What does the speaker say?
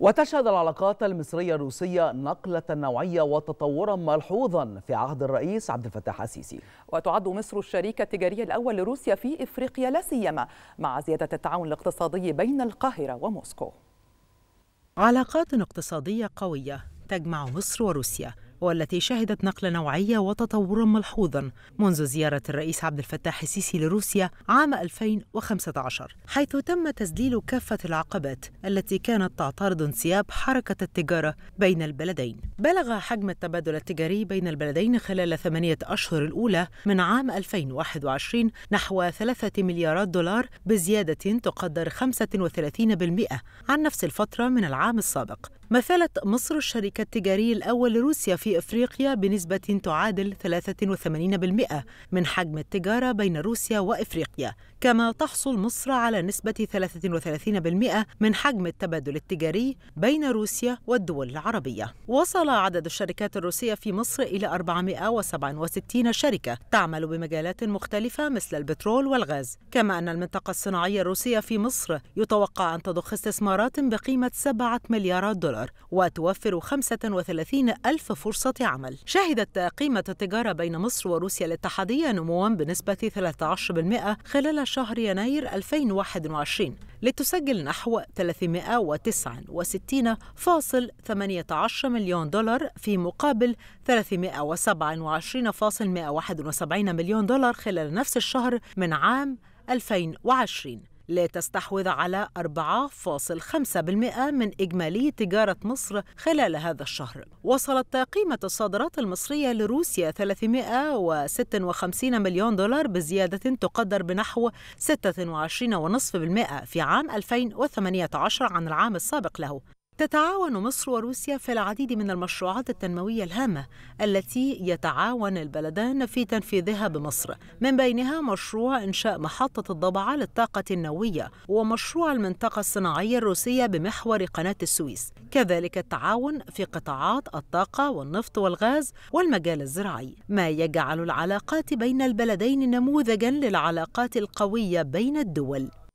وتشهد العلاقات المصرية الروسية نقلة نوعية وتطورا ملحوظا في عهد الرئيس عبد الفتاح السيسي وتعد مصر الشريك التجاري الأول لروسيا في إفريقيا لا سيما مع زيادة التعاون الاقتصادي بين القاهرة وموسكو علاقات اقتصادية قوية تجمع مصر وروسيا والتي شهدت نقلة نوعية وتطورا ملحوظا منذ زيارة الرئيس عبد الفتاح السيسي لروسيا عام 2015 حيث تم تذليل كافة العقبات التي كانت تعترض انسياب حركة التجارة بين البلدين بلغ حجم التبادل التجاري بين البلدين خلال ثمانية أشهر الأولى من عام 2021 نحو ثلاثة مليارات دولار بزيادة تقدر 35% عن نفس الفترة من العام السابق مثلت مصر الشريك التجاري الأول لروسيا في إفريقيا بنسبة تعادل 83% من حجم التجارة بين روسيا وإفريقيا كما تحصل مصر على نسبة 33% من حجم التبادل التجاري بين روسيا والدول العربية وصل عدد الشركات الروسية في مصر إلى 467 شركة تعمل بمجالات مختلفة مثل البترول والغاز كما أن المنطقة الصناعية الروسية في مصر يتوقع أن تضخ استثمارات بقيمة 7 مليارات دولار دولار وتوفر 35 ألف فرصة عمل شهدت قيمة التجارة بين مصر وروسيا الاتحادية نموا بنسبة 13% خلال شهر يناير 2021 لتسجل نحو 369.18 مليون دولار في مقابل 327.171 مليون دولار خلال نفس الشهر من عام 2020 لتستحوذ على 4.5% من إجمالي تجارة مصر خلال هذا الشهر وصلت قيمة الصادرات المصرية لروسيا 356 مليون دولار بزيادة تقدر بنحو 26.5% في عام 2018 عن العام السابق له تتعاون مصر وروسيا في العديد من المشروعات التنموية الهامة التي يتعاون البلدان في تنفيذها بمصر من بينها مشروع إنشاء محطة الضبعة للطاقة النووية ومشروع المنطقة الصناعية الروسية بمحور قناة السويس كذلك التعاون في قطاعات الطاقة والنفط والغاز والمجال الزراعي ما يجعل العلاقات بين البلدين نموذجا للعلاقات القوية بين الدول